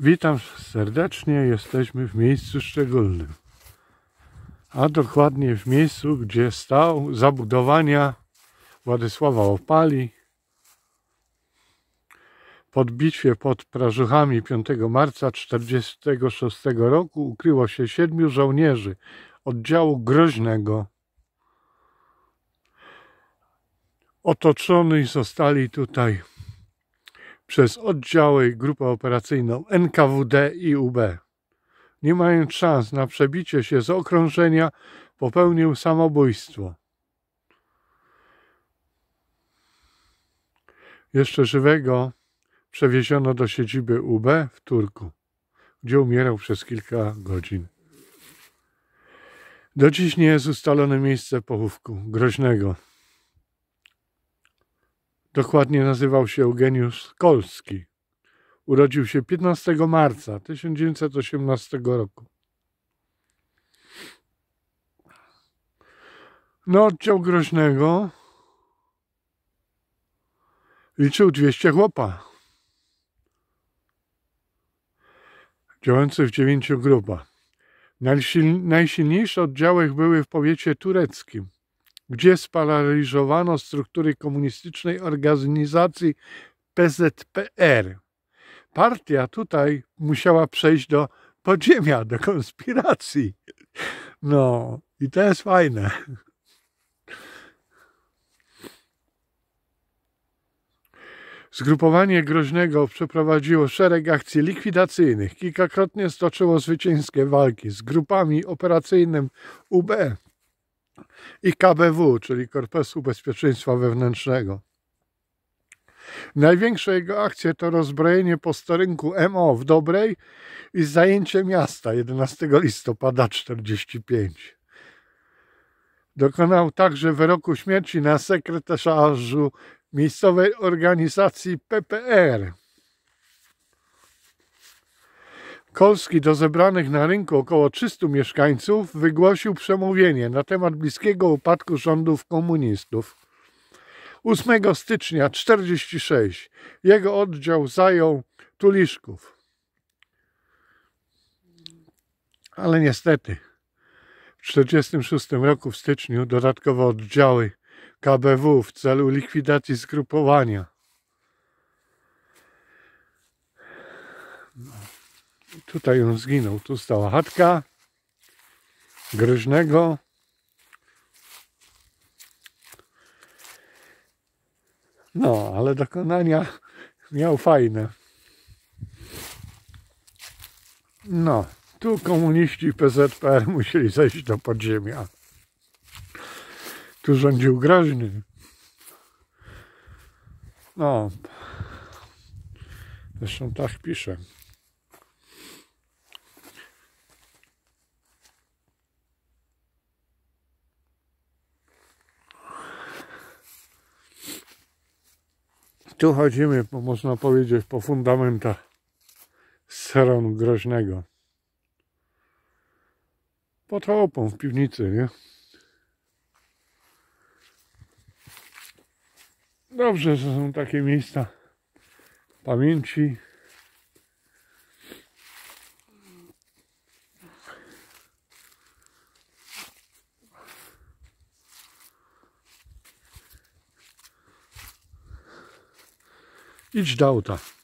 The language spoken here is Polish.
Witam serdecznie, jesteśmy w miejscu szczególnym, a dokładnie w miejscu, gdzie stał zabudowania Władysława Opali pod bitwie pod Prażuchami 5 marca 1946 roku ukryło się siedmiu żołnierzy oddziału groźnego. Otoczony zostali tutaj przez oddziały i grupę operacyjną NKWD i UB. Nie mając szans na przebicie się z okrążenia, popełnił samobójstwo. Jeszcze żywego przewieziono do siedziby UB w Turku, gdzie umierał przez kilka godzin. Do dziś nie jest ustalone miejsce pochówku groźnego. Dokładnie nazywał się Eugeniusz Kolski. Urodził się 15 marca 1918 roku. No, odciął groźnego. Liczył 200 chłopa. Działających w dziewięciu grupach. Najsilniejsze oddziały były w powiecie tureckim gdzie sparaliżowano struktury komunistycznej organizacji PZPR. Partia tutaj musiała przejść do podziemia, do konspiracji. No, i to jest fajne. Zgrupowanie groźnego przeprowadziło szereg akcji likwidacyjnych, kilkakrotnie stoczyło zwycięskie walki z grupami operacyjnym UB, i KBW, czyli Korpusu Bezpieczeństwa Wewnętrznego. Największe jego akcje to rozbrojenie posterunku MO w Dobrej i zajęcie miasta 11 listopada 1945. Dokonał także wyroku śmierci na sekretarzu miejscowej organizacji PPR Kolski do zebranych na rynku około 300 mieszkańców wygłosił przemówienie na temat bliskiego upadku rządów komunistów. 8 stycznia 46 jego oddział zajął Tuliszków. Ale niestety w 46 roku w styczniu dodatkowo oddziały KBW w celu likwidacji zgrupowania. No. Tutaj on zginął. Tu stała chatka groźnego. No, ale dokonania miał fajne. No, tu komuniści PZPR musieli zejść do podziemia. Tu rządził groźny. No. Zresztą tak pisze. Tu chodzimy, można powiedzieć, po fundamentach seronu groźnego. Pod chałupą w piwnicy, nie? Dobrze, że są takie miejsca pamięci. idź do auta.